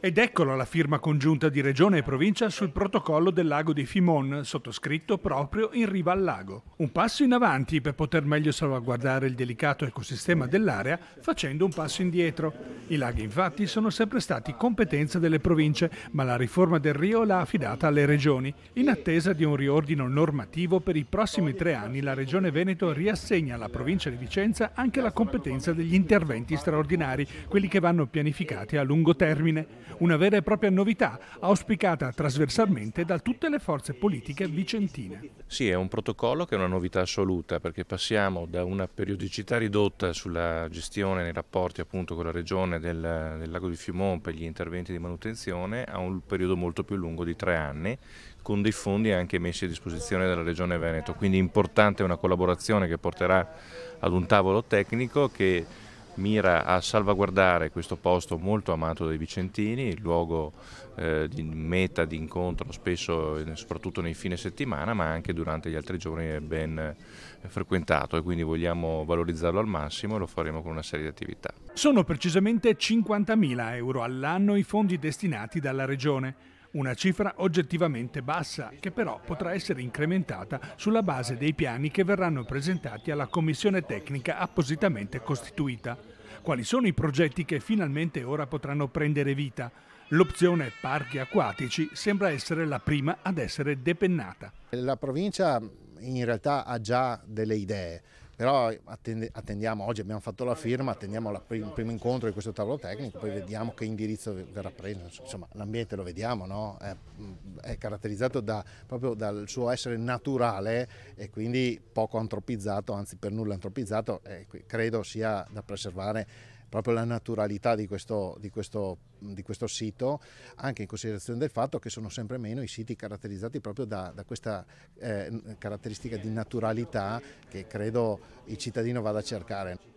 Ed eccola la firma congiunta di Regione e Provincia sul protocollo del lago di Fimon, sottoscritto proprio in riva al lago. Un passo in avanti per poter meglio salvaguardare il delicato ecosistema dell'area facendo un passo indietro. I laghi infatti sono sempre stati competenza delle province, ma la riforma del Rio l'ha affidata alle regioni. In attesa di un riordino normativo per i prossimi tre anni la Regione Veneto riassegna alla provincia di Vicenza anche la competenza degli interventi straordinari, quelli che vanno pianificati a lungo termine una vera e propria novità auspicata trasversalmente da tutte le forze politiche vicentine. Sì, è un protocollo che è una novità assoluta perché passiamo da una periodicità ridotta sulla gestione nei rapporti appunto con la regione del, del lago di Fiumon per gli interventi di manutenzione a un periodo molto più lungo di tre anni con dei fondi anche messi a disposizione dalla Regione Veneto, quindi importante una collaborazione che porterà ad un tavolo tecnico che mira a salvaguardare questo posto molto amato dai vicentini, il luogo eh, di meta di incontro spesso eh, soprattutto nei fine settimana ma anche durante gli altri giorni è ben eh, frequentato e quindi vogliamo valorizzarlo al massimo e lo faremo con una serie di attività. Sono precisamente 50.000 euro all'anno i fondi destinati dalla Regione. Una cifra oggettivamente bassa, che però potrà essere incrementata sulla base dei piani che verranno presentati alla commissione tecnica appositamente costituita. Quali sono i progetti che finalmente ora potranno prendere vita? L'opzione parchi acquatici sembra essere la prima ad essere depennata. La provincia in realtà ha già delle idee però attendiamo, oggi abbiamo fatto la firma, attendiamo il prim primo incontro di questo tavolo tecnico, poi vediamo che indirizzo verrà preso, insomma l'ambiente lo vediamo, no? è, è, caratterizzato da, proprio dal suo essere naturale e quindi poco antropizzato, anzi per nulla antropizzato, credo sia da preservare proprio la naturalità di questo, di, questo, di questo, sito, anche in considerazione del fatto che sono sempre meno i siti caratterizzati proprio da, da questa eh, caratteristica di naturalità che credo il cittadino vada a cercare.